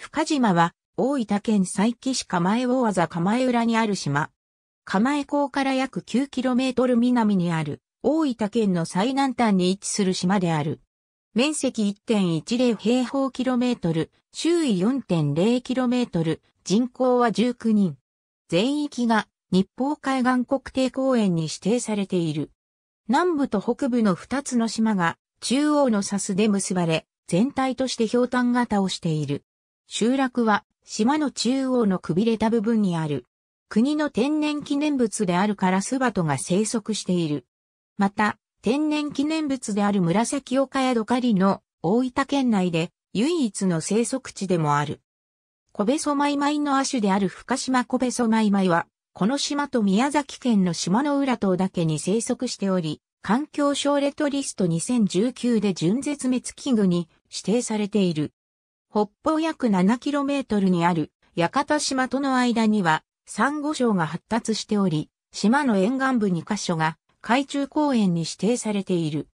深島は、大分県佐伯市釜江大技釜江浦にある島。釜江港から約 9km 南にある、大分県の最南端に位置する島である。面積1.10平方キロメートル、周囲4.0キロメートル、人口は19人。全域が日報海岸国定公園に指定されている。南部と北部の2つの島が中央のサスで結ばれ、全体として氷炭型をしている。集落は島の中央のくびれた部分にある。国の天然記念物であるカラスバトが生息している。また、天然記念物である紫岡やどかりの大分県内で唯一の生息地でもある。コベソマイマイの亜種である深島コベソマイマイは、この島と宮崎県の島の浦島だけに生息しており、環境省レトリスト2019で純絶滅危惧に指定されている。北方約 7km にある屋形島との間には、珊瑚礁が発達しており、島の沿岸部2カ所が海中公園に指定されている。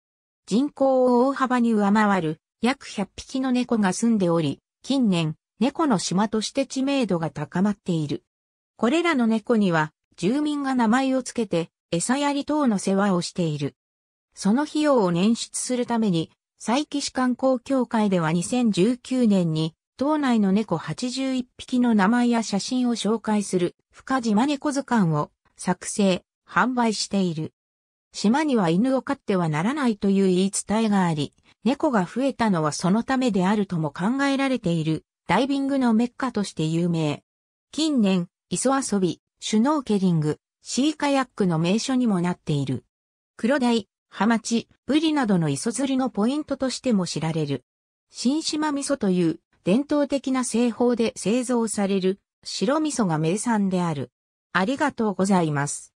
人口を大幅に上回る約100匹の猫が住んでおり、近年、猫の島として知名度が高まっている。これらの猫には、住民が名前をつけて、餌やり等の世話をしている。その費用を捻出するために、佐伯市観光協会では2019年に、島内の猫81匹の名前や写真を紹介する、深島猫図鑑を作成、販売している。島には犬を飼ってはならないという言い伝えがあり、猫が増えたのはそのためであるとも考えられている、ダイビングのメッカとして有名。近年、磯遊び、シュノーケリング、シーカヤックの名所にもなっている。黒台、ハマチ、ブリなどの磯釣りのポイントとしても知られる。新島味噌という伝統的な製法で製造される白味噌が名産である。ありがとうございます。